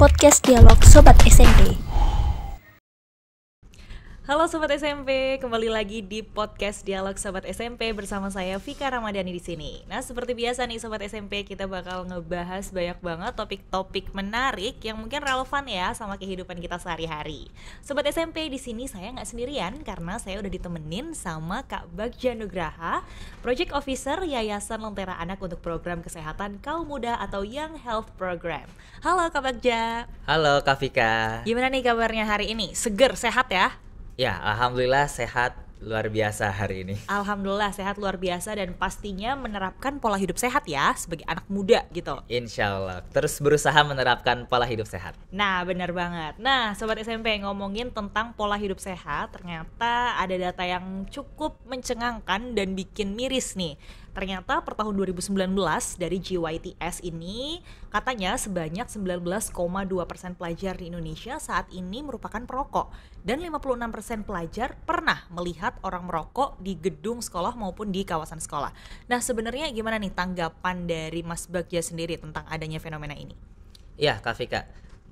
podcast dialog Sobat SMP. Halo Sobat SMP, kembali lagi di podcast Dialog Sobat SMP bersama saya Vika Ramadhani di sini. Nah, seperti biasa nih Sobat SMP, kita bakal ngebahas banyak banget topik-topik menarik yang mungkin relevan ya sama kehidupan kita sehari-hari. Sobat SMP di sini saya nggak sendirian karena saya udah ditemenin sama Kak Bagja Nugraha, Project Officer Yayasan Lentera Anak untuk Program Kesehatan Kaum Muda atau Young Health Program. Halo Kak Bagja. Halo Kak Vika. Gimana nih kabarnya hari ini? Seger, sehat ya? Ya, alhamdulillah sehat luar biasa hari ini. Alhamdulillah sehat luar biasa dan pastinya menerapkan pola hidup sehat ya sebagai anak muda gitu. Insya Allah terus berusaha menerapkan pola hidup sehat. Nah benar banget. Nah sobat SMP ngomongin tentang pola hidup sehat ternyata ada data yang cukup mencengangkan dan bikin miris nih. Ternyata per tahun 2019 dari GYTS ini katanya sebanyak 19,2% pelajar di Indonesia saat ini merupakan perokok dan 56% pelajar pernah melihat orang merokok di gedung sekolah maupun di kawasan sekolah. Nah, sebenarnya gimana nih tanggapan dari Mas Bagja sendiri tentang adanya fenomena ini? Ya, Kak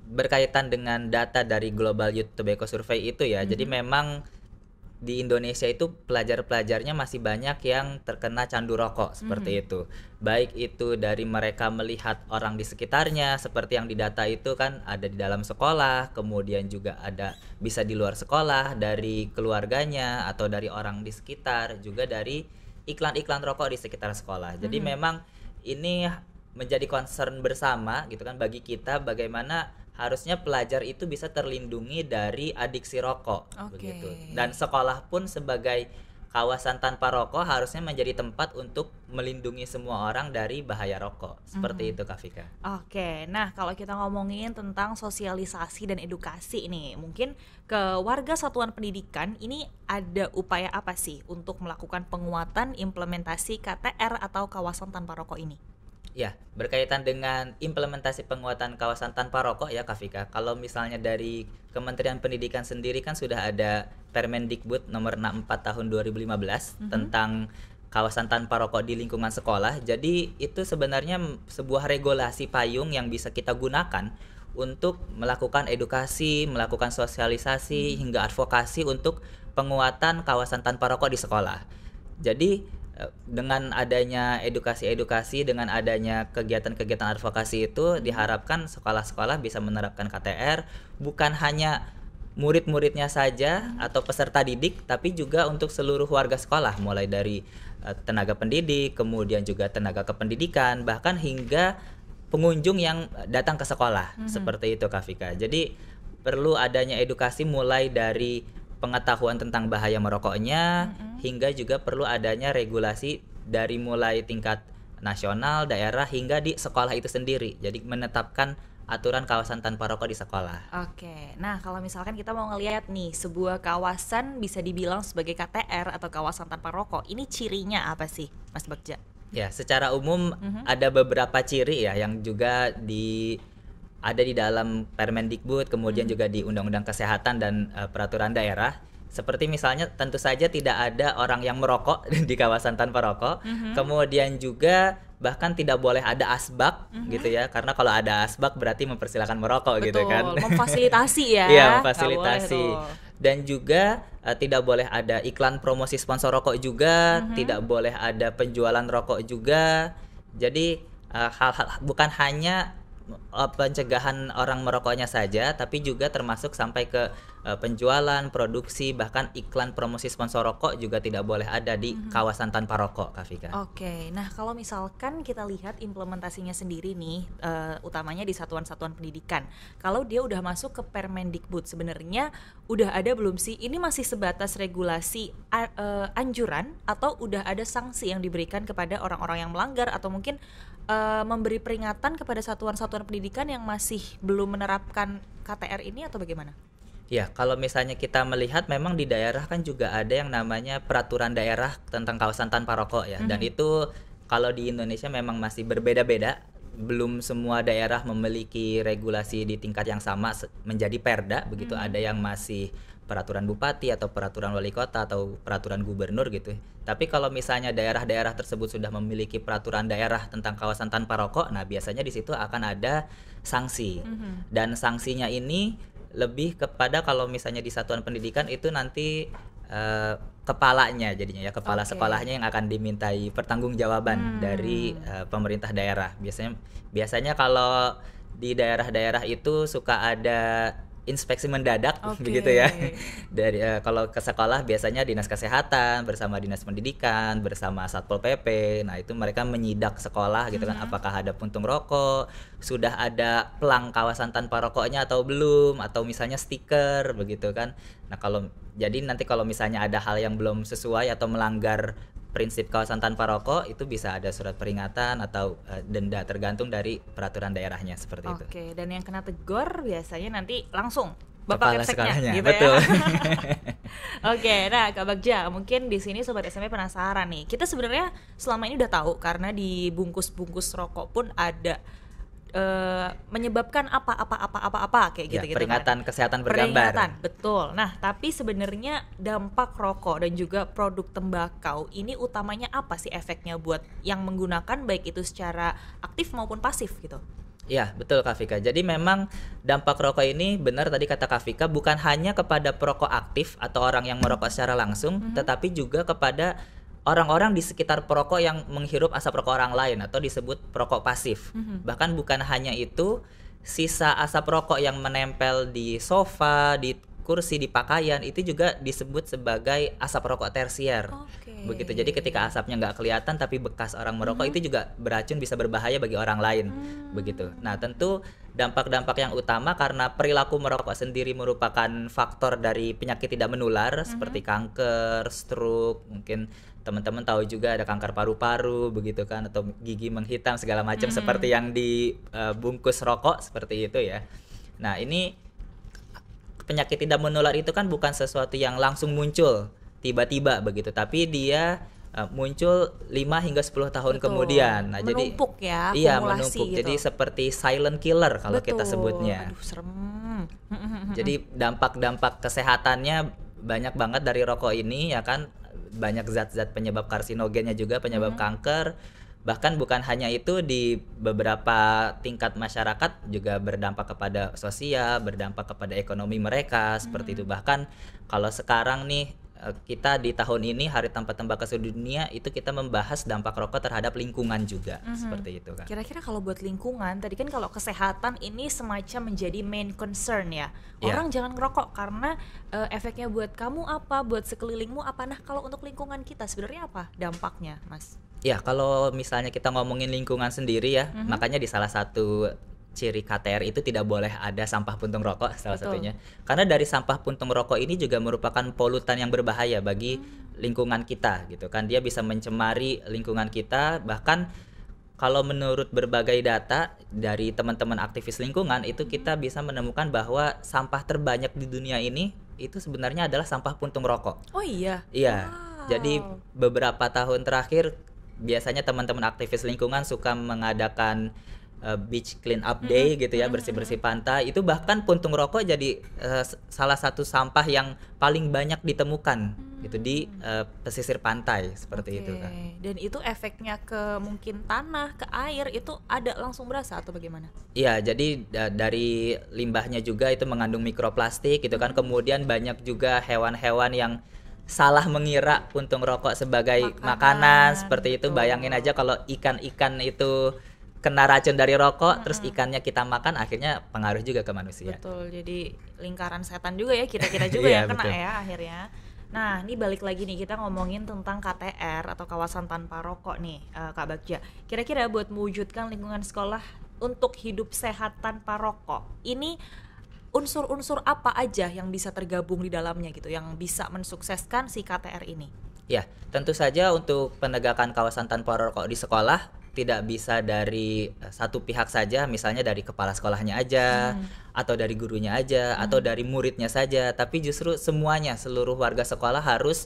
Berkaitan dengan data dari Global Youth Tobacco Survey itu ya, mm -hmm. jadi mm-hmm. memang di Indonesia itu pelajar-pelajarnya masih banyak yang terkena candu rokok seperti mm-hmm. itu. Baik itu dari mereka melihat orang di sekitarnya seperti yang di data itu kan ada di dalam sekolah, kemudian juga ada bisa di luar sekolah dari keluarganya atau dari orang di sekitar, juga dari iklan-iklan rokok di sekitar sekolah. Jadi mm-hmm. memang ini menjadi concern bersama gitu kan bagi kita bagaimana harusnya pelajar itu bisa terlindungi dari adiksi rokok okay. begitu dan sekolah pun sebagai kawasan tanpa rokok harusnya menjadi tempat untuk melindungi semua orang dari bahaya rokok seperti mm -hmm. itu Kafika Fika. Oke, nah kalau kita ngomongin tentang sosialisasi dan edukasi nih, mungkin ke warga satuan pendidikan ini ada upaya apa sih untuk melakukan penguatan implementasi KTR atau kawasan tanpa rokok ini? Ya, berkaitan dengan implementasi penguatan kawasan tanpa rokok ya Kafika. Kalau misalnya dari Kementerian Pendidikan sendiri kan sudah ada Permendikbud nomor 64 tahun 2015 mm -hmm. tentang kawasan tanpa rokok di lingkungan sekolah. Jadi itu sebenarnya sebuah regulasi payung yang bisa kita gunakan untuk melakukan edukasi, melakukan sosialisasi mm -hmm. hingga advokasi untuk penguatan kawasan tanpa rokok di sekolah. Jadi dengan adanya edukasi-edukasi, dengan adanya kegiatan-kegiatan advokasi itu hmm. diharapkan sekolah-sekolah bisa menerapkan KTR bukan hanya murid-muridnya saja hmm. atau peserta didik, tapi juga untuk seluruh warga sekolah, mulai dari eh, tenaga pendidik, kemudian juga tenaga kependidikan, bahkan hingga pengunjung yang datang ke sekolah, mm -hmm. seperti itu Kak Fika. Jadi perlu adanya edukasi mulai dari pengetahuan tentang bahaya merokoknya, mm -hmm, hmm hingga juga perlu adanya regulasi dari mulai tingkat nasional, daerah hingga di sekolah itu sendiri. Jadi menetapkan aturan kawasan tanpa rokok di sekolah. Oke, nah kalau misalkan kita mau ngelihat nih sebuah kawasan bisa dibilang sebagai KTR atau kawasan tanpa rokok, ini cirinya apa sih, Mas Bagja? Ya, secara umum mm-hmm. ada beberapa ciri ya yang juga di ada di dalam Permendikbud, kemudian mm-hmm. juga di Undang-Undang Kesehatan dan uh, Peraturan Daerah seperti misalnya tentu saja tidak ada orang yang merokok di kawasan tanpa rokok. Mm -hmm. Kemudian juga bahkan tidak boleh ada asbak mm -hmm. gitu ya. Karena kalau ada asbak berarti mempersilahkan merokok gitu Betul, gitu kan. memfasilitasi ya. Iya, memfasilitasi. Dan juga uh, tidak boleh ada iklan promosi sponsor rokok juga, mm -hmm. tidak boleh ada penjualan rokok juga. Jadi eh, hal-hal uh, bukan hanya Eh, pencegahan orang merokoknya saja, tapi juga termasuk sampai ke uh, penjualan, produksi, bahkan iklan promosi sponsor rokok juga tidak boleh ada di hmm kawasan tanpa rokok, Kak Oke, nah kalau misalkan kita lihat implementasinya sendiri nih, uh, utamanya di satuan-satuan pendidikan. Kalau dia udah masuk ke Permendikbud, sebenarnya udah ada belum sih? Ini masih sebatas regulasi uh, anjuran atau udah ada sanksi yang diberikan kepada orang-orang yang melanggar atau mungkin uh, memberi peringatan kepada satuan-satuan pendidikan yang masih belum menerapkan KTR ini atau bagaimana? Ya, kalau misalnya kita melihat memang di daerah kan juga ada yang namanya peraturan daerah tentang kawasan tanpa rokok ya. Mm -hmm. Dan mhm. itu kalau di Indonesia memang masih berbeda-beda. Belum semua daerah memiliki regulasi di tingkat yang sama menjadi perda begitu. Mm -hmm. Ada yang masih peraturan bupati atau peraturan wali kota atau peraturan gubernur gitu. Tapi kalau misalnya daerah-daerah tersebut sudah memiliki peraturan daerah tentang kawasan tanpa rokok, nah biasanya di situ akan ada sanksi. Mm -hmm. Dan sanksinya ini lebih kepada kalau misalnya di satuan pendidikan itu nanti uh, kepalanya jadinya ya kepala okay. sekolahnya yang akan dimintai pertanggungjawaban hmm. dari uh, pemerintah daerah. Biasanya biasanya kalau di daerah-daerah itu suka ada inspeksi mendadak okay. begitu ya. Dari uh, kalau ke sekolah biasanya dinas kesehatan bersama dinas pendidikan bersama satpol pp. Nah itu mereka menyidak sekolah gitu mm -hmm. kan iya. apakah ada puntung rokok, sudah ada pelang kawasan tanpa rokoknya atau belum atau misalnya stiker begitu kan. Nah kalau jadi nanti kalau misalnya ada hal yang belum sesuai atau melanggar prinsip kawasan tanpa rokok itu bisa ada surat peringatan atau uh, denda tergantung dari peraturan daerahnya seperti Oke, itu. Oke, dan yang kena tegur biasanya nanti langsung bapak kepala sekolahnya, gitu ya. betul. Ya? Oke, nah Kak Bagja, mungkin di sini sobat SMP penasaran nih. Kita sebenarnya selama ini udah tahu karena di bungkus-bungkus rokok pun ada Eh, menyebabkan apa apa apa apa apa kayak iya, gitu-gitu. Ya, peringatan kan. kesehatan bergambar. Peringatan, betul. Nah, tapi sebenarnya dampak rokok dan juga produk tembakau ini utamanya apa sih efeknya buat yang menggunakan baik itu secara aktif maupun pasif gitu? Ya, betul Kak Jadi memang dampak rokok ini benar tadi kata Kak bukan hanya kepada perokok aktif atau orang yang merokok secara langsung, mm -hmm. tetapi juga kepada orang-orang di sekitar perokok yang menghirup asap rokok orang lain atau disebut perokok pasif. Mm-hmm. Bahkan bukan hanya itu, sisa asap rokok yang menempel di sofa, di kursi, di pakaian itu juga disebut sebagai asap rokok tersier. Okay. Begitu. Jadi ketika asapnya nggak kelihatan tapi bekas orang merokok mm-hmm. itu juga beracun bisa berbahaya bagi orang lain. Mm. Begitu. Nah, tentu dampak-dampak yang utama karena perilaku merokok sendiri merupakan faktor dari penyakit tidak menular mm-hmm. seperti kanker, stroke, mungkin teman-teman tahu juga ada kanker paru-paru begitu kan atau gigi menghitam segala macam -hmm. seperti yang dibungkus eh, uh, rokok seperti itu ya. Nah, ini penyakit tidak menular itu kan bukan sesuatu yang langsung muncul tiba-tiba begitu, tapi dia uh, muncul 5 hingga 10 tahun Betul. kemudian. Nah, menumpuk jadi ya, iya menumpuk. Gitu. Jadi seperti silent killer kalau Betul. kita sebutnya. Aduh, serem. jadi dampak-dampak kesehatannya banyak banget dari rokok ini ya kan banyak zat-zat penyebab karsinogennya juga penyebab hmm. kanker bahkan bukan hanya itu di beberapa tingkat masyarakat juga berdampak kepada sosial berdampak kepada ekonomi mereka seperti hmm. itu bahkan kalau sekarang nih Eh, kita di tahun ini Hari Tanpa Tembakau Sedunia itu kita membahas dampak rokok terhadap lingkungan juga mm-hmm. seperti itu kan. Kira-kira kalau buat lingkungan tadi kan kalau kesehatan ini semacam menjadi main concern ya. Iya. Orang jangan ngerokok karena uh, efeknya buat kamu apa, buat sekelilingmu apa. Nah, kalau untuk lingkungan kita sebenarnya apa dampaknya, Mas? Ya, kalau misalnya kita ngomongin lingkungan sendiri ya, mm-hmm. makanya di salah satu ciri KTR itu tidak boleh ada sampah puntung rokok salah Betul. satunya. Karena dari sampah puntung rokok ini juga merupakan polutan yang berbahaya bagi hmm. lingkungan kita gitu kan. Dia bisa mencemari lingkungan kita bahkan kalau menurut berbagai data dari teman-teman aktivis lingkungan itu hmm. kita bisa menemukan bahwa sampah terbanyak di dunia ini itu sebenarnya adalah sampah puntung rokok. Oh iya. Iya. Wow. Jadi beberapa tahun terakhir biasanya teman-teman aktivis lingkungan suka mengadakan Eh, beach clean up day gitu ya bersih-bersih pantai itu bahkan puntung rokok jadi uh, salah satu sampah yang paling banyak ditemukan mm gitu di uh, pesisir pantai seperti okay. itu kan. Dan itu efeknya ke mungkin tanah, ke air itu ada langsung berasa atau bagaimana? Iya, jadi da- dari limbahnya juga itu mengandung mikroplastik gitu kan. Kemudian banyak juga hewan-hewan yang salah mengira puntung rokok sebagai makanan, makanan seperti itu. oh. Bayangin aja kalau ikan-ikan itu kena racun dari rokok, hmm. terus ikannya kita makan, akhirnya pengaruh juga ke manusia. Betul, jadi lingkaran setan juga ya kita kita juga yeah, yang kena betul. ya akhirnya. Nah, ini balik lagi nih kita ngomongin tentang KTR atau kawasan tanpa rokok nih, uh, Kak Bagja. Kira-kira buat mewujudkan lingkungan sekolah untuk hidup sehat tanpa rokok, ini unsur-unsur apa aja yang bisa tergabung di dalamnya gitu, yang bisa mensukseskan si KTR ini? Ya, tentu saja untuk penegakan kawasan tanpa rokok di sekolah tidak bisa dari eh, satu pihak saja, misalnya dari kepala sekolahnya aja, hmm. atau dari gurunya aja, hmm. atau dari muridnya saja, tapi justru semuanya, seluruh warga sekolah harus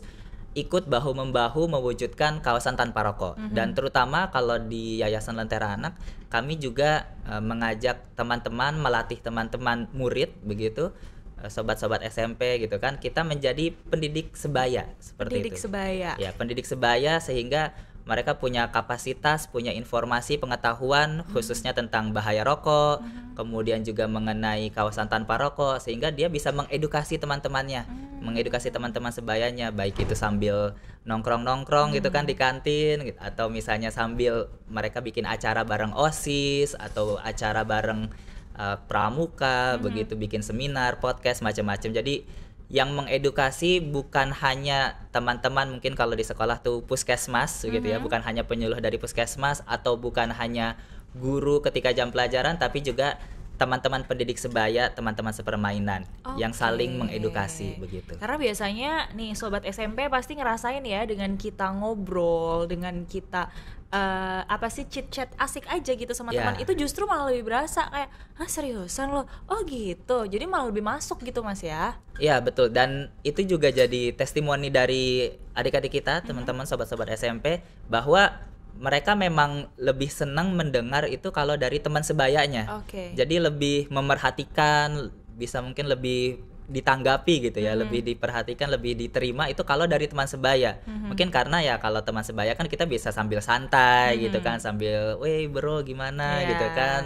ikut bahu membahu mewujudkan kawasan tanpa rokok mm -hmm. dan terutama kalau di Yayasan Lentera Anak kami juga e, mengajak teman-teman melatih teman-teman murid begitu eh, sobat-sobat SMP gitu kan kita menjadi pendidik sebaya seperti pendidik itu. Pendidik sebaya. Ya, pendidik sebaya sehingga mereka punya kapasitas, punya informasi, pengetahuan hmm. khususnya tentang bahaya rokok, hmm. kemudian juga mengenai kawasan tanpa rokok sehingga dia bisa mengedukasi teman-temannya, hmm. mengedukasi teman-teman sebayanya baik itu sambil nongkrong-nongkrong hmm. gitu kan hmm. di kantin gitu atau misalnya sambil mereka bikin acara bareng OSIS atau acara bareng uh, pramuka, hmm. begitu bikin seminar, podcast macam-macam. Jadi yang mengedukasi bukan hanya teman-teman mungkin kalau di sekolah tuh puskesmas mm -hmm. gitu ya, mm-hmm. bukan hanya penyuluh dari puskesmas atau bukan hanya guru ketika jam pelajaran tapi juga teman-teman pendidik sebaya, teman-teman sepermainan okay. yang saling mengedukasi begitu. Karena biasanya nih sobat SMP pasti ngerasain ya dengan kita ngobrol, dengan kita uh, apa sih chit chat asik aja gitu sama yeah. teman itu justru malah lebih berasa kayak ah seriusan loh. oh gitu jadi malah lebih masuk gitu mas ya iya yeah, betul dan itu juga jadi testimoni dari adik-adik kita iya. teman-teman sobat-sobat SMP bahwa mereka memang lebih senang mendengar itu kalau dari teman sebayanya. Okay. Jadi lebih memerhatikan, bisa mungkin lebih ditanggapi gitu ya, mm -hmm. lebih diperhatikan, lebih diterima itu kalau dari teman sebaya. Mm -hmm. Mungkin karena ya kalau teman sebaya kan kita bisa sambil santai mm -hmm. gitu kan, sambil, "Weh, bro, gimana?" Yeah. gitu kan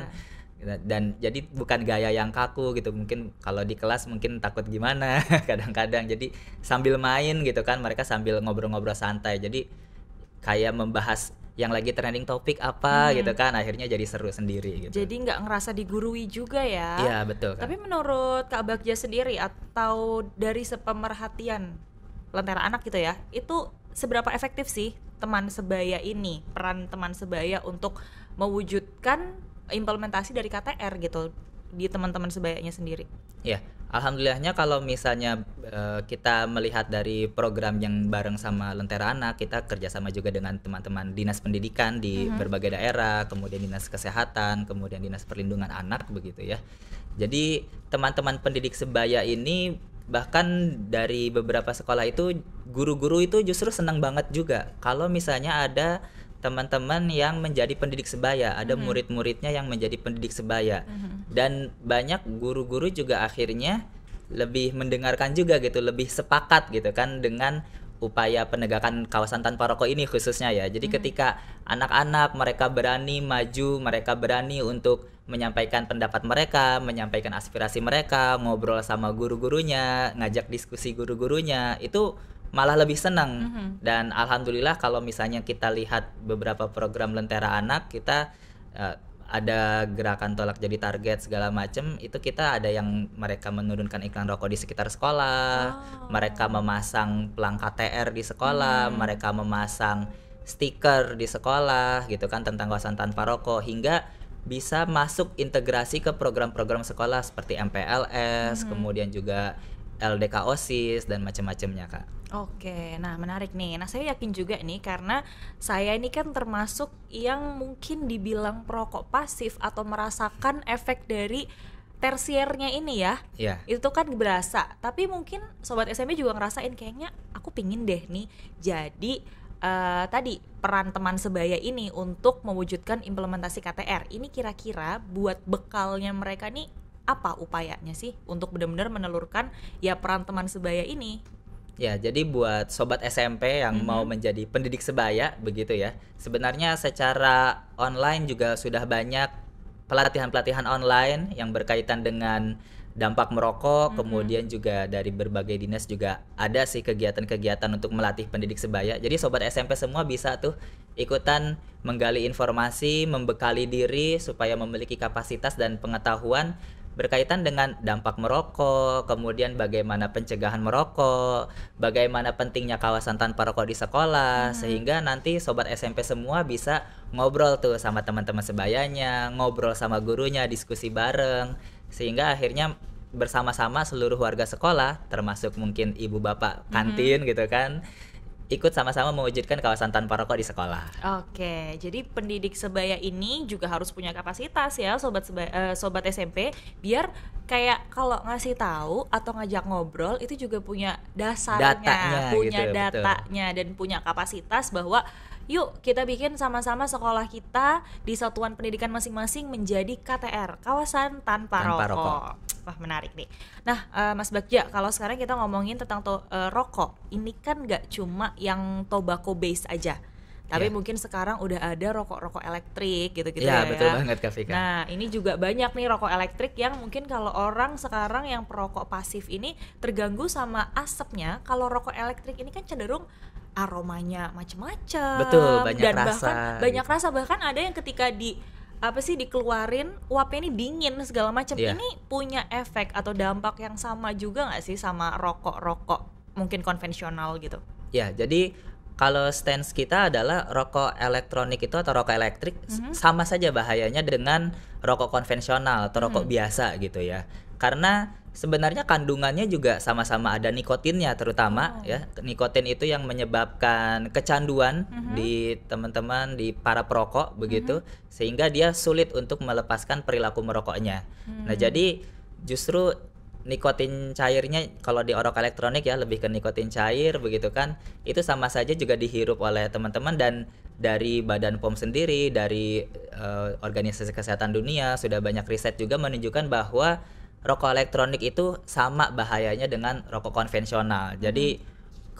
dan jadi bukan gaya yang kaku gitu mungkin kalau di kelas mungkin takut gimana kadang-kadang jadi sambil main gitu kan mereka sambil ngobrol-ngobrol santai jadi kayak membahas yang lagi trending topik apa hmm. gitu kan akhirnya jadi seru sendiri gitu. Jadi nggak ngerasa digurui juga ya. Iya betul. Kan? Tapi menurut Kak Bagja sendiri atau dari sepemerhatian lentera anak gitu ya, itu seberapa efektif sih teman sebaya ini peran teman sebaya untuk mewujudkan implementasi dari KTR gitu di teman-teman sebayanya sendiri? Iya. Yeah Alhamdulillahnya kalau misalnya uh, kita melihat dari program yang bareng sama Lentera Anak, kita kerjasama juga dengan teman-teman dinas pendidikan di mm -hmm. berbagai daerah, kemudian dinas kesehatan, kemudian dinas perlindungan anak begitu ya. Jadi teman-teman pendidik sebaya ini bahkan dari beberapa sekolah itu guru-guru itu justru senang banget juga kalau misalnya ada teman-teman yang menjadi pendidik sebaya, ada mm -hmm. murid-muridnya yang menjadi pendidik sebaya. Mm -hmm. Dan banyak guru-guru juga akhirnya lebih mendengarkan juga gitu, lebih sepakat gitu kan dengan upaya penegakan kawasan tanpa rokok ini khususnya ya. Jadi mm -hmm. ketika anak-anak mereka berani maju, mereka berani untuk menyampaikan pendapat mereka, menyampaikan aspirasi mereka, ngobrol sama guru-gurunya, ngajak diskusi guru-gurunya, itu malah lebih senang mm -hmm. dan alhamdulillah kalau misalnya kita lihat beberapa program Lentera Anak kita uh, ada gerakan tolak jadi target segala macam itu kita ada yang mereka menurunkan iklan rokok di sekitar sekolah oh. mereka memasang pelang KTR di sekolah hmm. mereka memasang stiker di sekolah gitu kan tentang kawasan tanpa rokok hingga bisa masuk integrasi ke program-program sekolah seperti MPLS hmm. kemudian juga LDK OSIS dan macam-macamnya kak. Oke, nah menarik nih. Nah saya yakin juga nih karena saya ini kan termasuk yang mungkin dibilang perokok pasif atau merasakan efek dari tersiernya ini ya. Iya. Yeah. Itu kan berasa. Tapi mungkin sobat SMP juga ngerasain kayaknya aku pingin deh nih jadi uh, tadi peran teman sebaya ini untuk mewujudkan implementasi KTR. Ini kira-kira buat bekalnya mereka nih apa upayanya sih untuk benar-benar menelurkan ya peran teman sebaya ini? Ya, jadi buat sobat SMP yang mm -hmm. mau menjadi pendidik sebaya begitu ya. Sebenarnya secara online juga sudah banyak pelatihan-pelatihan online yang berkaitan dengan dampak merokok, mm -hmm. kemudian juga dari berbagai dinas juga ada sih kegiatan-kegiatan untuk melatih pendidik sebaya. Jadi sobat SMP semua bisa tuh ikutan menggali informasi, membekali diri supaya memiliki kapasitas dan pengetahuan berkaitan dengan dampak merokok, kemudian bagaimana pencegahan merokok, bagaimana pentingnya kawasan tanpa rokok di sekolah, hmm. sehingga nanti sobat SMP semua bisa ngobrol tuh sama teman-teman sebayanya, ngobrol sama gurunya, diskusi bareng, sehingga akhirnya bersama-sama seluruh warga sekolah, termasuk mungkin ibu bapak kantin hmm. gitu kan, ikut sama-sama mewujudkan kawasan tanpa rokok di sekolah. Oke, jadi pendidik sebaya ini juga harus punya kapasitas ya sobat sebaya, uh, eh, sobat SMP biar kayak kalau ngasih tahu atau ngajak ngobrol itu juga punya dasarnya, datanya, punya gitu, datanya betul. dan punya kapasitas bahwa yuk kita bikin sama-sama sekolah kita di satuan pendidikan masing-masing menjadi KTR kawasan tanpa, tanpa rokok. rokok wah menarik nih nah uh, Mas Bagja kalau sekarang kita ngomongin tentang to uh, rokok ini kan nggak cuma yang tobacco base aja tapi yeah. mungkin sekarang udah ada rokok-rokok elektrik gitu-gitu yeah, ya. betul banget Kak Fika. Nah, ini juga banyak nih rokok elektrik yang mungkin kalau orang sekarang yang perokok pasif ini terganggu sama asapnya. Kalau rokok elektrik ini kan cenderung aromanya macem-macem betul banyak dan rasa bahkan gitu. banyak rasa bahkan ada yang ketika di apa sih dikeluarin uapnya ini dingin segala macam yeah. ini punya efek atau dampak yang sama juga nggak sih sama rokok-rokok mungkin konvensional gitu ya yeah, jadi kalau stance kita adalah rokok elektronik itu atau rokok elektrik mm -hmm. sama saja bahayanya dengan rokok konvensional atau rokok mm -hmm. biasa gitu ya karena sebenarnya kandungannya juga sama-sama ada nikotinnya terutama oh. ya nikotin itu yang menyebabkan kecanduan mm -hmm. di teman-teman di para perokok begitu mm -hmm. sehingga dia sulit untuk melepaskan perilaku merokoknya mm. nah hmm. jadi justru nikotin cairnya kalau di orok elektronik ya lebih ke nikotin cair begitu kan itu sama saja juga dihirup oleh teman-teman dan dari Badan POM sendiri dari uh, Organisasi Kesehatan Dunia sudah banyak riset juga menunjukkan bahwa rokok elektronik itu sama bahayanya dengan rokok konvensional. Hmm. Jadi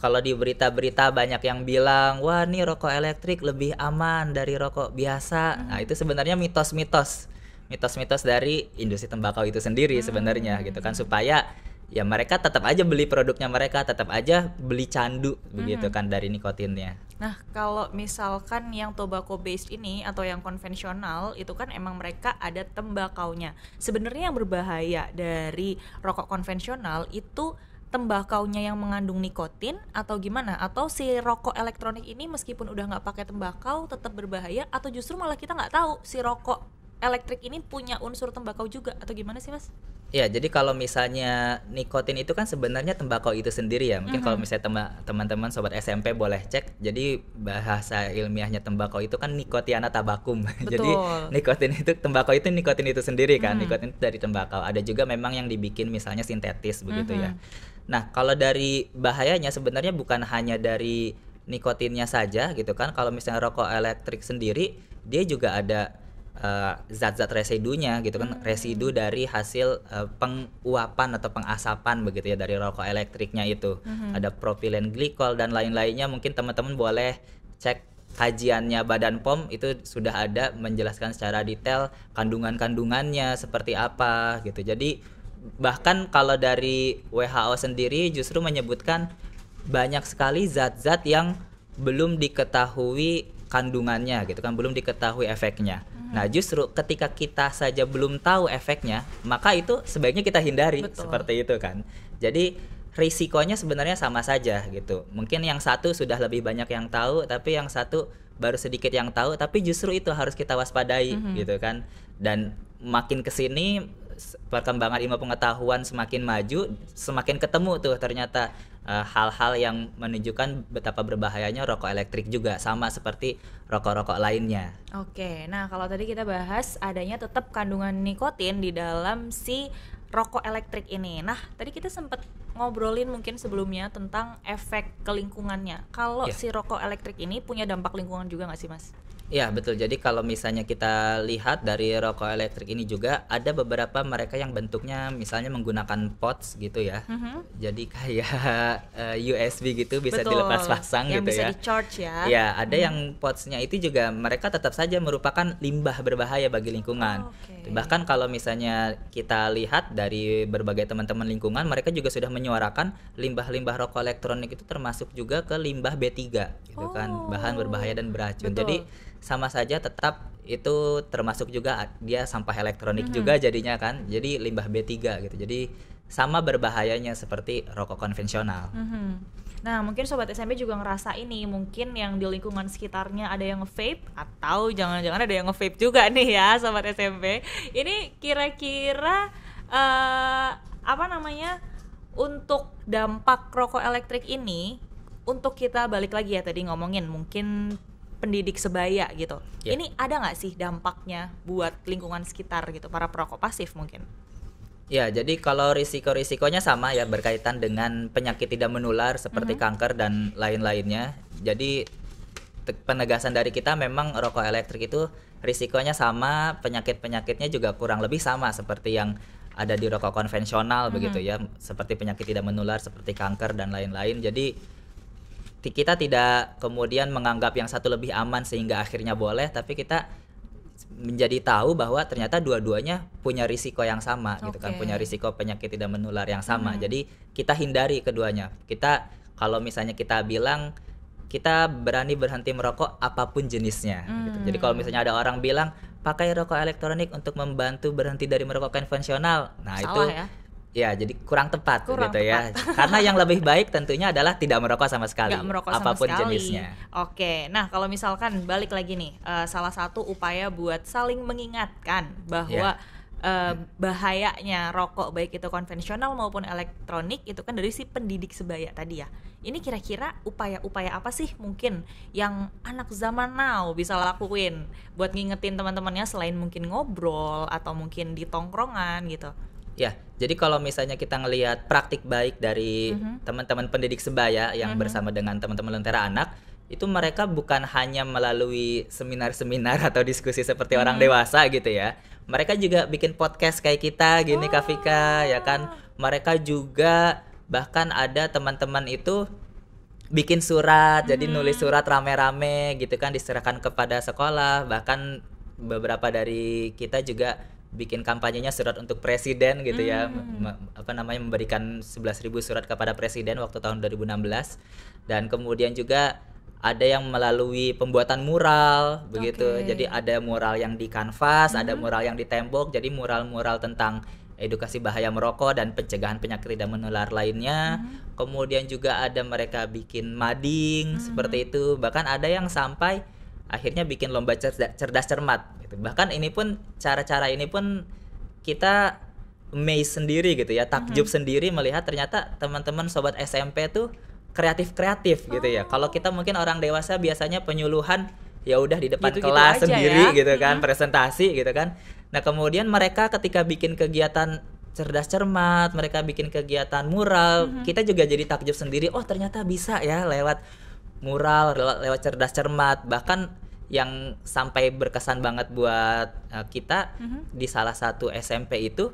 kalau di berita-berita banyak yang bilang, "Wah, nih rokok elektrik lebih aman dari rokok biasa." Hmm. Nah, itu sebenarnya mitos-mitos. Mitos-mitos dari industri tembakau itu sendiri hmm. sebenarnya gitu kan hmm. supaya ya mereka tetap aja beli produknya mereka tetap aja beli candu -hmm. begitu kan dari nikotinnya nah kalau misalkan yang tobacco based ini atau yang konvensional itu kan emang mereka ada tembakaunya sebenarnya yang berbahaya dari rokok konvensional itu tembakaunya yang mengandung nikotin atau gimana atau si rokok elektronik ini meskipun udah nggak pakai tembakau tetap berbahaya atau justru malah kita nggak tahu si rokok elektrik ini punya unsur tembakau juga atau gimana sih mas Ya, jadi kalau misalnya nikotin itu kan sebenarnya tembakau itu sendiri ya. Mungkin mm -hmm. kalau misalnya teman-teman sobat SMP boleh cek. Jadi bahasa ilmiahnya tembakau itu kan nikotiana tabakum. jadi nikotin itu tembakau itu nikotin itu sendiri kan. Mm. Nikotin itu dari tembakau. Ada juga memang yang dibikin misalnya sintetis begitu mm -hmm. ya. Nah, kalau dari bahayanya sebenarnya bukan hanya dari nikotinnya saja gitu kan. Kalau misalnya rokok elektrik sendiri dia juga ada Eh, zat-zat uh, residunya gitu kan hmm. residu dari hasil uh, penguapan atau pengasapan begitu ya dari rokok elektriknya itu hmm. ada propilen glikol dan lain-lainnya mungkin teman-teman boleh cek kajiannya Badan POM itu sudah ada menjelaskan secara detail kandungan-kandungannya seperti apa gitu jadi bahkan kalau dari WHO sendiri justru menyebutkan banyak sekali zat-zat yang belum diketahui kandungannya gitu kan belum diketahui efeknya. Hmm. Nah, justru ketika kita saja belum tahu efeknya, maka itu sebaiknya kita hindari Betul. seperti itu kan. Jadi risikonya sebenarnya sama saja gitu. Mungkin yang satu sudah lebih banyak yang tahu tapi yang satu baru sedikit yang tahu tapi justru itu harus kita waspadai -hmm. gitu kan. Dan makin kesini perkembangan ilmu pengetahuan semakin maju, semakin ketemu tuh ternyata eh, hal-hal uh, yang menunjukkan betapa berbahayanya rokok elektrik juga sama seperti rokok-rokok lainnya. Oke, nah kalau tadi kita bahas adanya tetap kandungan nikotin di dalam si rokok elektrik ini. Nah, tadi kita sempat ngobrolin mungkin sebelumnya tentang efek kelingkungannya. Kalau yeah. si rokok elektrik ini punya dampak lingkungan juga nggak sih, Mas? Iya betul. Jadi kalau misalnya kita lihat dari rokok elektrik ini juga ada beberapa mereka yang bentuknya misalnya menggunakan pots gitu ya. Mm -hmm. Jadi kayak uh, eh, USB gitu bisa betul. dilepas pasang yang gitu bisa ya. Bisa di charge ya. Iya, ada mm. yang potsnya itu juga mereka tetap saja merupakan limbah berbahaya bagi lingkungan. Oh, okay. Bahkan kalau misalnya kita lihat dari berbagai teman-teman lingkungan, mereka juga sudah menyuarakan limbah-limbah rokok elektronik itu termasuk juga ke limbah B3 gitu oh. kan, bahan berbahaya dan beracun. Betul. Jadi sama saja tetap itu termasuk juga dia sampah elektronik mm -hmm. juga jadinya kan jadi limbah B3 gitu jadi sama berbahayanya seperti rokok konvensional. Mm -hmm. Nah, mungkin sobat SMP juga ngerasa ini mungkin yang di lingkungan sekitarnya ada yang vape atau jangan-jangan ada yang vape juga nih ya sobat SMP. Ini kira-kira uh, apa namanya untuk dampak rokok elektrik ini untuk kita balik lagi ya tadi ngomongin mungkin pendidik sebaya gitu. Yeah. Ini ada nggak sih dampaknya buat lingkungan sekitar gitu para perokok pasif mungkin? Ya, jadi kalau risiko-risikonya sama ya berkaitan dengan penyakit tidak menular seperti mm -hmm. kanker dan lain-lainnya. Jadi penegasan dari kita memang rokok elektrik itu risikonya sama, penyakit-penyakitnya juga kurang lebih sama seperti yang ada di rokok konvensional mm -hmm. begitu ya, seperti penyakit tidak menular seperti kanker dan lain-lain. Jadi kita tidak kemudian menganggap yang satu lebih aman sehingga akhirnya boleh tapi kita menjadi tahu bahwa ternyata dua-duanya punya risiko yang sama okay. gitu kan punya risiko penyakit tidak menular yang sama hmm. jadi kita hindari keduanya kita kalau misalnya kita bilang kita berani berhenti merokok apapun jenisnya gitu. hmm. gitu. jadi kalau misalnya ada orang bilang pakai rokok elektronik untuk membantu berhenti dari merokok konvensional nah Salah itu ya? Ya, jadi kurang tepat kurang gitu tepat. ya. Karena yang lebih baik tentunya adalah tidak merokok sama sekali. Gak merokok apapun sama sekali. jenisnya. Oke. Nah, kalau misalkan balik lagi nih, uh, salah satu upaya buat saling mengingatkan bahwa yeah. Ya. Uh, bahayanya rokok baik itu konvensional maupun elektronik itu kan dari si pendidik sebaya tadi ya. Ini kira-kira upaya-upaya apa sih mungkin yang anak zaman now bisa lakuin buat ngingetin teman-temannya selain mungkin ngobrol atau mungkin di tongkrongan gitu. Ya, jadi kalau misalnya kita ngelihat praktik baik dari mm-hmm. teman-teman pendidik sebaya yang mm-hmm. bersama dengan teman-teman Lentera Anak, itu mereka bukan hanya melalui seminar-seminar atau diskusi seperti hmm. orang mm-hmm. dewasa gitu ya. Mereka juga bikin podcast kayak kita gini oh. Kak ya ah. kan. Mereka juga bahkan ada teman-teman itu bikin surat, hmm. jadi mm-hmm. nulis surat rame-rame gitu kan diserahkan kepada sekolah. Bahkan beberapa dari kita juga bikin kampanyenya surat untuk presiden gitu ya. hmm. ya apa namanya memberikan 11.000 surat kepada presiden waktu tahun 2016 dan kemudian juga ada yang melalui pembuatan mural begitu. Jadi ada mural yang di kanvas, hmm ada mural yang di tembok. Jadi mural-mural tentang edukasi bahaya merokok dan pencegahan penyakit tidak menular lainnya. hmm Kemudian juga ada mereka bikin mading hmm seperti itu. Bahkan ada yang sampai akhirnya bikin lomba cerdas cermat gitu. bahkan ini pun cara-cara ini pun kita amazed sendiri gitu ya takjub mm -hmm. sendiri melihat ternyata teman-teman sobat SMP tuh kreatif kreatif oh. gitu ya oh. kalau kita mungkin orang dewasa biasanya penyuluhan ya udah di depan gitu -gitu kelas sendiri ya. gitu kan mm -hmm. presentasi gitu kan nah kemudian mereka ketika bikin kegiatan cerdas cermat mereka bikin kegiatan mural mm -hmm. kita juga jadi takjub sendiri oh ternyata bisa ya lewat mural lewat cerdas cermat bahkan yang sampai berkesan banget buat uh, kita mm -hmm. di salah satu SMP itu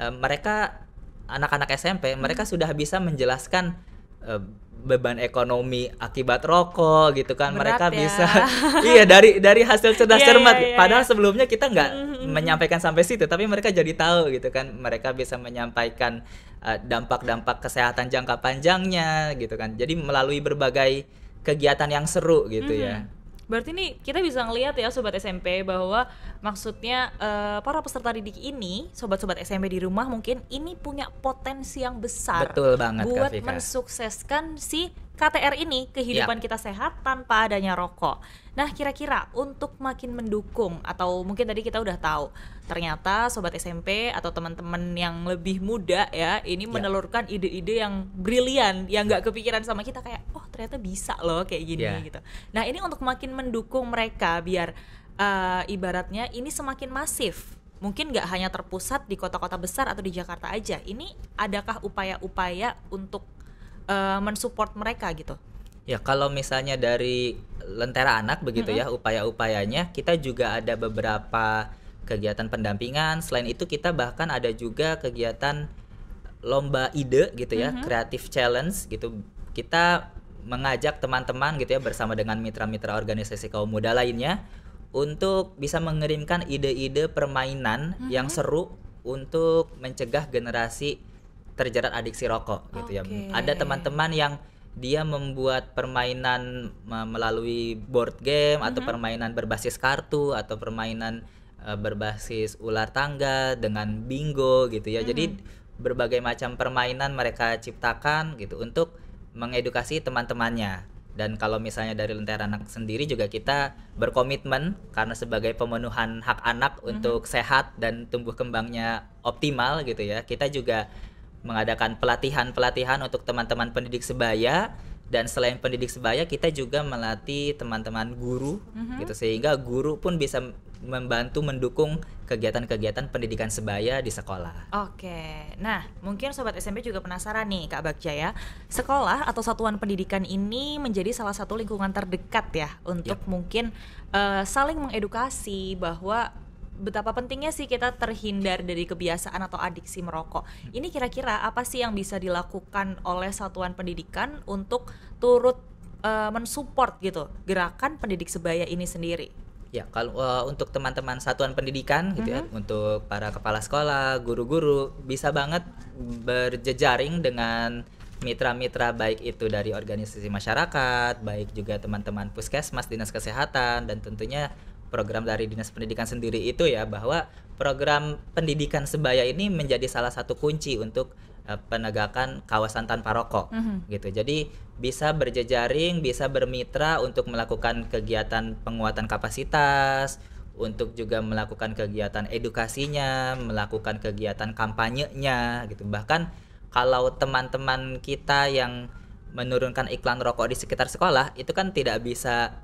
uh, mereka anak-anak SMP mm -hmm. mereka sudah bisa menjelaskan uh, beban ekonomi akibat rokok gitu kan Berat mereka ya. bisa iya dari dari hasil cerdas yeah, cermat yeah, yeah, padahal yeah. sebelumnya kita nggak mm -hmm. menyampaikan sampai situ tapi mereka jadi tahu gitu kan mereka bisa menyampaikan dampak-dampak uh, dampak -dampak kesehatan jangka panjangnya gitu kan jadi melalui berbagai kegiatan yang seru gitu mm -hmm. ya Berarti nih kita bisa ngelihat ya sobat SMP bahwa maksudnya uh, para peserta didik ini, sobat-sobat SMP di rumah mungkin ini punya potensi yang besar. Betul banget buat mensukseskan si KTR ini, kehidupan yep. Ya. kita sehat tanpa adanya rokok. Nah, kira-kira untuk makin mendukung atau mungkin tadi kita udah tahu ternyata sobat SMP atau teman-teman yang lebih muda ya ini ya. menelurkan ide-ide yang brilian yang nggak kepikiran sama kita kayak oh ternyata bisa loh kayak gini ya. gitu. Nah, ini untuk makin mendukung mereka biar uh, ibaratnya ini semakin masif mungkin nggak hanya terpusat di kota-kota besar atau di Jakarta aja. Ini adakah upaya-upaya untuk uh, mensupport mereka gitu? Ya kalau misalnya dari Lentera Anak begitu mm -hmm. ya upaya-upayanya. Kita juga ada beberapa kegiatan pendampingan. Selain itu kita bahkan ada juga kegiatan lomba ide gitu ya, mm -hmm. creative challenge gitu. Kita mengajak teman-teman gitu ya bersama dengan mitra-mitra organisasi kaum muda lainnya untuk bisa mengirimkan ide-ide permainan mm -hmm. yang seru untuk mencegah generasi terjerat adiksi rokok gitu okay. ya. Ada teman-teman yang dia membuat permainan melalui board game mm-hmm. atau permainan berbasis kartu atau permainan uh, berbasis ular tangga dengan bingo gitu ya. Mm-hmm. Jadi berbagai macam permainan mereka ciptakan gitu untuk mengedukasi teman-temannya. Dan kalau misalnya dari Lentera Anak sendiri juga kita berkomitmen karena sebagai pemenuhan hak anak mm-hmm. untuk sehat dan tumbuh kembangnya optimal gitu ya. Kita juga mengadakan pelatihan-pelatihan untuk teman-teman pendidik sebaya dan selain pendidik sebaya kita juga melatih teman-teman guru mm-hmm. gitu sehingga guru pun bisa membantu mendukung kegiatan-kegiatan pendidikan sebaya di sekolah. Oke. Nah, mungkin sobat SMP juga penasaran nih Kak Bagja ya. Sekolah atau satuan pendidikan ini menjadi salah satu lingkungan terdekat ya untuk yep. Iya. mungkin uh, saling mengedukasi bahwa betapa pentingnya sih kita terhindar dari kebiasaan atau adiksi merokok. Ini kira-kira apa sih yang bisa dilakukan oleh satuan pendidikan untuk turut uh, mensupport gitu gerakan pendidik sebaya ini sendiri? Ya, kalau uh, untuk teman-teman satuan pendidikan gitu mm -hmm. ya, mm-hmm. untuk para kepala sekolah, guru-guru bisa banget berjejaring dengan mitra-mitra baik itu dari organisasi masyarakat, baik juga teman-teman puskesmas, dinas kesehatan dan tentunya program dari Dinas Pendidikan sendiri itu ya bahwa program pendidikan sebaya ini menjadi salah satu kunci untuk eh, penegakan kawasan tanpa rokok mm -hmm. gitu. Jadi bisa berjejaring, bisa bermitra untuk melakukan kegiatan penguatan kapasitas, untuk juga melakukan kegiatan edukasinya, melakukan kegiatan kampanyenya gitu. Bahkan kalau teman-teman kita yang menurunkan iklan rokok di sekitar sekolah itu kan tidak bisa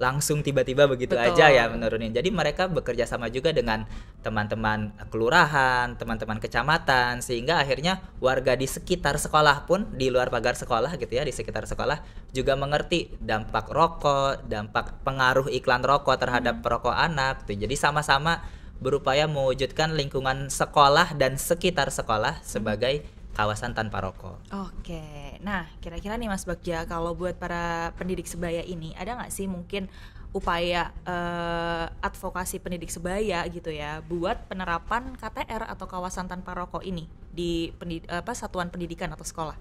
langsung tiba-tiba begitu Betul. aja ya menurunin. Jadi mereka bekerja sama juga dengan teman-teman kelurahan, teman-teman kecamatan sehingga akhirnya warga di sekitar sekolah pun di luar pagar sekolah gitu ya, di sekitar sekolah juga mengerti dampak rokok, dampak pengaruh iklan rokok terhadap hmm. perokok anak tuh. Gitu. Jadi sama-sama berupaya mewujudkan lingkungan sekolah dan sekitar sekolah sebagai kawasan tanpa rokok. Oke, nah kira-kira nih Mas Bagja, kalau buat para pendidik sebaya ini ada nggak sih mungkin upaya eh, advokasi pendidik sebaya gitu ya, buat penerapan KTR atau kawasan tanpa rokok ini di pendid apa satuan pendidikan atau sekolah?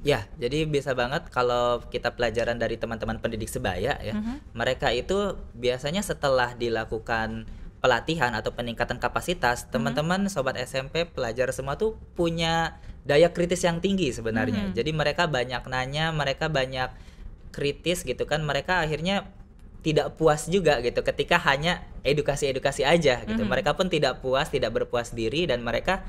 Ya, jadi bisa banget kalau kita pelajaran dari teman-teman pendidik sebaya ya, mm -hmm. mereka itu biasanya setelah dilakukan pelatihan atau peningkatan kapasitas, mm-hmm. teman-teman mm -hmm. sobat SMP pelajar semua tuh punya daya kritis yang tinggi sebenarnya. Hmm. Jadi mereka banyak nanya, mereka banyak kritis gitu kan. Mereka akhirnya tidak puas juga gitu ketika hanya edukasi-edukasi aja gitu. Hmm. Mereka pun tidak puas, tidak berpuas diri dan mereka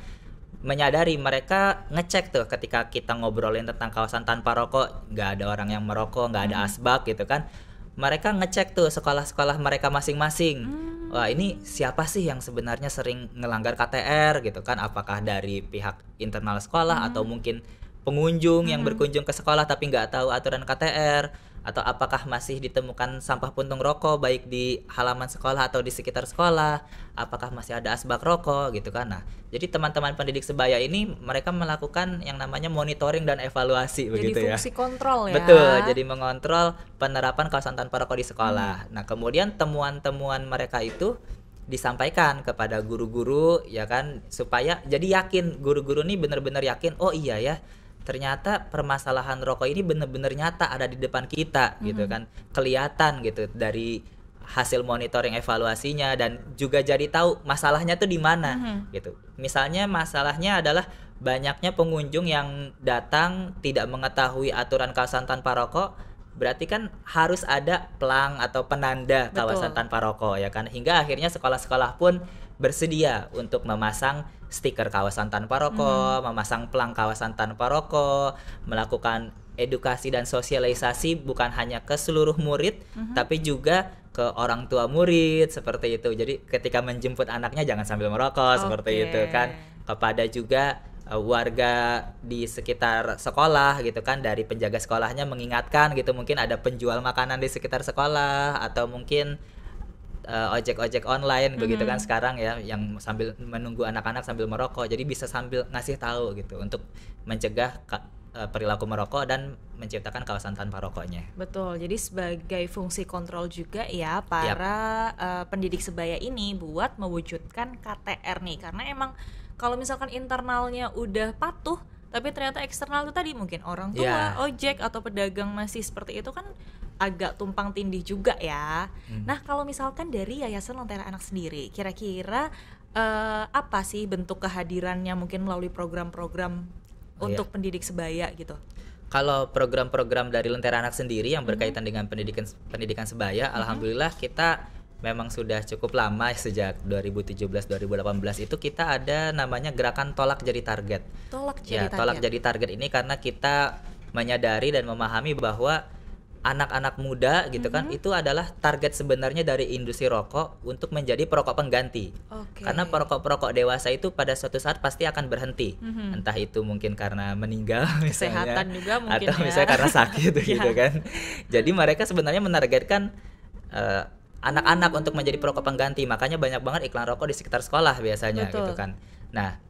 menyadari mereka ngecek tuh ketika kita ngobrolin tentang kawasan tanpa rokok, nggak ada orang yang merokok, nggak ada asbak gitu kan mereka ngecek tuh sekolah-sekolah mereka masing-masing. Hmm. Wah, ini siapa sih yang sebenarnya sering ngelanggar KTR gitu kan? Apakah dari pihak internal sekolah hmm. atau mungkin pengunjung hmm. yang berkunjung ke sekolah tapi nggak tahu aturan KTR? atau apakah masih ditemukan sampah puntung rokok baik di halaman sekolah atau di sekitar sekolah apakah masih ada asbak rokok gitu kan nah jadi teman-teman pendidik sebaya ini mereka melakukan yang namanya monitoring dan evaluasi jadi begitu ya jadi fungsi kontrol ya betul jadi mengontrol penerapan kawasan tanpa rokok di sekolah hmm. nah kemudian temuan-temuan mereka itu disampaikan kepada guru-guru ya kan supaya jadi yakin guru-guru ini benar-benar yakin oh iya ya ternyata permasalahan rokok ini benar-benar nyata ada di depan kita mm-hmm. gitu kan kelihatan gitu dari hasil monitoring evaluasinya dan juga jadi tahu masalahnya tuh di mana mm-hmm. gitu misalnya masalahnya adalah banyaknya pengunjung yang datang tidak mengetahui aturan kawasan tanpa rokok berarti kan harus ada pelang atau penanda Betul. kawasan tanpa rokok ya kan hingga akhirnya sekolah-sekolah pun bersedia untuk memasang stiker kawasan tanpa rokok, hmm. memasang pelang kawasan tanpa rokok, melakukan edukasi dan sosialisasi bukan hanya ke seluruh murid hmm tapi juga ke orang tua murid seperti itu. Jadi ketika menjemput anaknya jangan sambil merokok okay. seperti itu kan. Kepada juga Uh, warga di sekitar sekolah gitu kan dari penjaga sekolahnya mengingatkan gitu mungkin ada penjual makanan di sekitar sekolah atau mungkin uh, ojek-ojek online mm-hmm. begitu kan sekarang ya yang sambil menunggu anak-anak sambil merokok jadi bisa sambil ngasih tahu gitu untuk mencegah uh, perilaku merokok dan menciptakan kawasan tanpa rokoknya. Betul. Jadi sebagai fungsi kontrol juga ya para yep. uh, pendidik sebaya ini buat mewujudkan KTR nih karena emang kalau misalkan internalnya udah patuh tapi ternyata eksternal itu tadi mungkin orang tua, yeah. ojek atau pedagang masih seperti itu kan agak tumpang tindih juga ya. Hmm. Nah, kalau misalkan dari Yayasan Lentera Anak sendiri, kira-kira uh, apa sih bentuk kehadirannya mungkin melalui program-program oh, untuk yeah. pendidik sebaya gitu? Kalau program-program dari Lentera Anak sendiri yang hmm. berkaitan -hmm. dengan pendidikan pendidikan sebaya, -hmm. alhamdulillah kita memang sudah cukup lama ya, sejak 2017 2018 itu kita ada namanya gerakan tolak jadi target. Tolak ya, jadi ya, target. tolak jadi target ini karena kita menyadari dan memahami bahwa anak-anak muda gitu mm -hmm. kan mm-hmm. itu adalah target sebenarnya dari industri rokok untuk menjadi perokok pengganti okay. karena perokok-perokok dewasa itu pada suatu saat pasti akan berhenti mm -hmm. entah itu mungkin karena meninggal misalnya kesehatan juga mungkin atau ya. misalnya karena sakit gitu yeah. kan jadi mereka sebenarnya menargetkan eh, anak-anak untuk menjadi perokok pengganti. Makanya banyak banget iklan rokok di sekitar sekolah biasanya gitu Betul. gitu kan. Nah,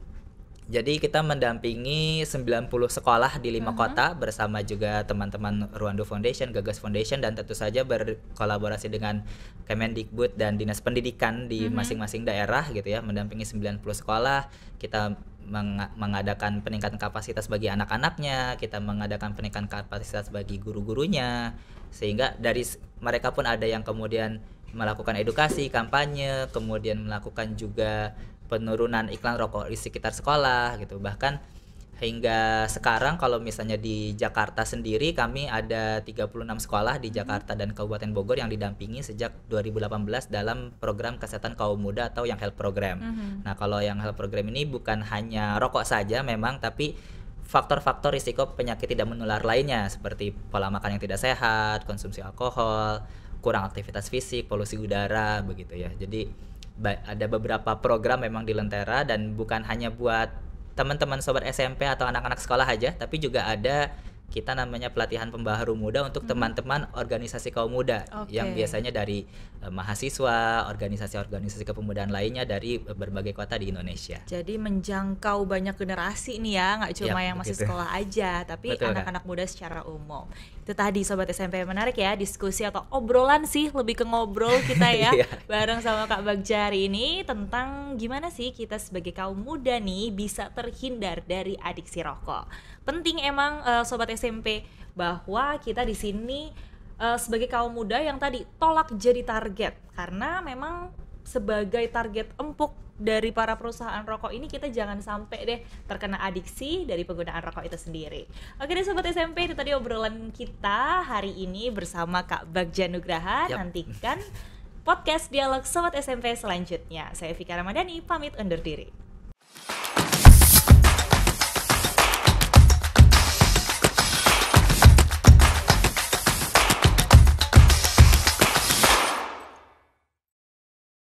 jadi kita mendampingi 90 sekolah di lima uh hmm. -huh. kota bersama juga teman-teman Ruando Foundation, Gagas Foundation dan tentu saja berkolaborasi dengan Kemendikbud dan Dinas Pendidikan di hmm. masing-masing uh -huh. daerah gitu ya, mendampingi 90 sekolah. Kita meng mengadakan peningkatan kapasitas bagi anak-anaknya, kita mengadakan peningkatan kapasitas bagi guru-gurunya sehingga dari mereka pun ada yang kemudian melakukan edukasi, kampanye, kemudian melakukan juga penurunan iklan rokok di sekitar sekolah gitu. Bahkan hingga sekarang kalau misalnya di Jakarta sendiri kami ada 36 sekolah di hmm. Jakarta dan Kabupaten Bogor yang didampingi sejak 2018 dalam program kesehatan kaum muda atau yang health program. Mm -hmm. Nah, kalau yang health program ini bukan hanya rokok saja memang tapi faktor-faktor risiko penyakit tidak menular lainnya seperti pola makan yang tidak sehat, konsumsi alkohol, kurang aktivitas fisik, polusi udara begitu ya. Jadi ada beberapa program memang di Lentera dan bukan hanya buat teman-teman sobat SMP atau anak-anak sekolah aja, tapi juga ada kita namanya pelatihan pembaharu muda untuk teman-teman hmm. organisasi kaum muda okay. yang biasanya dari uh, mahasiswa, organisasi-organisasi kepemudaan lainnya dari eh, berbagai kota di Indonesia. Jadi menjangkau banyak generasi nih ya, nggak cuma yep, iya, yang masih begitu. sekolah aja, tapi anak-anak muda secara umum. Itu tadi sobat SMP menarik ya, diskusi atau obrolan sih lebih ke ngobrol kita ya iya. bareng sama Kak Bagja hari ini tentang gimana sih kita sebagai kaum muda nih bisa terhindar dari adiksi rokok. Penting emang uh, sobat SMP SMP bahwa kita di sini uh, sebagai kaum muda yang tadi tolak jadi target karena memang sebagai target empuk dari para perusahaan rokok ini kita jangan sampai deh terkena adiksi dari penggunaan rokok itu sendiri. Oke deh sobat SMP itu tadi obrolan kita hari ini bersama Kak Bagja Nugraha. Yep. Nantikan podcast dialog sobat SMP selanjutnya. Saya Vika Ramadhani pamit undur diri.